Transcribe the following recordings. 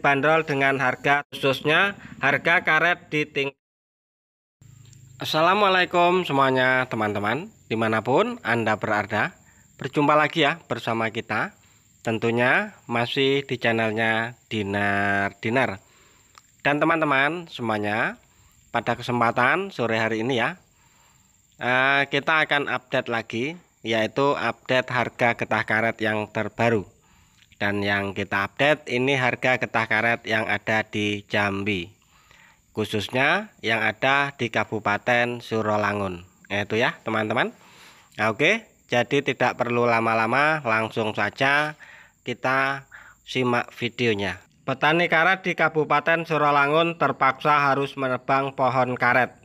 dibanderol dengan harga khususnya harga karet di tingkat Assalamualaikum semuanya teman-teman dimanapun anda berada berjumpa lagi ya bersama kita tentunya masih di channelnya Dinar Dinar dan teman-teman semuanya pada kesempatan sore hari ini ya eh, kita akan update lagi yaitu update harga getah karet yang terbaru dan yang kita update ini harga getah karet yang ada di Jambi khususnya yang ada di Kabupaten Surolangun nah, itu ya teman-teman nah, oke jadi tidak perlu lama-lama langsung saja kita simak videonya petani karet di Kabupaten Surolangun terpaksa harus menebang pohon karet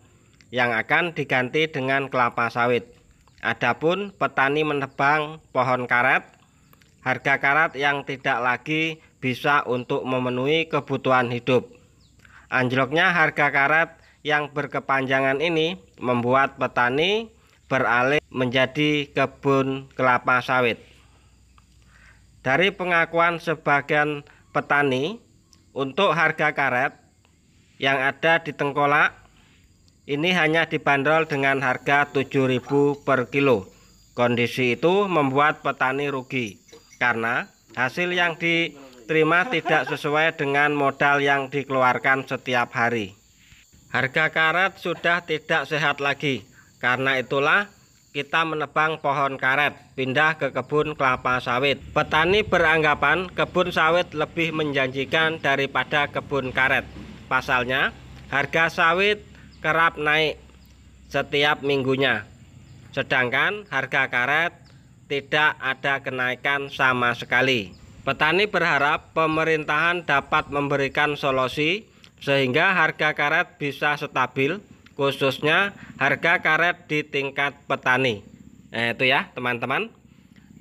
yang akan diganti dengan kelapa sawit Adapun petani menebang pohon karet harga karat yang tidak lagi bisa untuk memenuhi kebutuhan hidup. Anjloknya harga karat yang berkepanjangan ini membuat petani beralih menjadi kebun kelapa sawit. Dari pengakuan sebagian petani, untuk harga karet yang ada di tengkolak ini hanya dibanderol dengan harga 7.000 per kilo. Kondisi itu membuat petani rugi karena hasil yang diterima tidak sesuai dengan modal yang dikeluarkan setiap hari. Harga karet sudah tidak sehat lagi, karena itulah kita menebang pohon karet, pindah ke kebun kelapa sawit. Petani beranggapan kebun sawit lebih menjanjikan daripada kebun karet. Pasalnya, harga sawit kerap naik setiap minggunya, sedangkan harga karet tidak ada kenaikan sama sekali. Petani berharap pemerintahan dapat memberikan solusi sehingga harga karet bisa stabil, khususnya harga karet di tingkat petani. Nah, itu ya, teman-teman.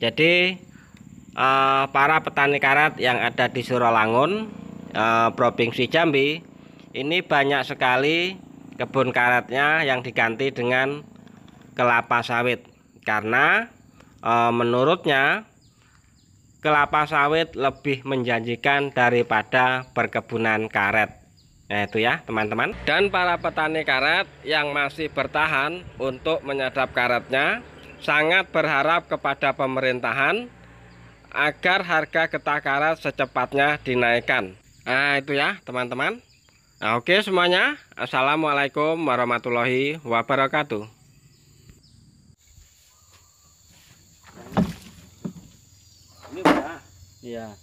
Jadi eh, para petani karet yang ada di Surolangun, eh, Provinsi Jambi, ini banyak sekali kebun karetnya yang diganti dengan kelapa sawit karena Eh, menurutnya kelapa sawit lebih menjanjikan daripada perkebunan karet Nah itu ya teman-teman Dan para petani karet yang masih bertahan untuk menyadap karetnya Sangat berharap kepada pemerintahan Agar harga getah karet secepatnya dinaikkan Nah itu ya teman-teman nah, Oke semuanya Assalamualaikum warahmatullahi wabarakatuh iya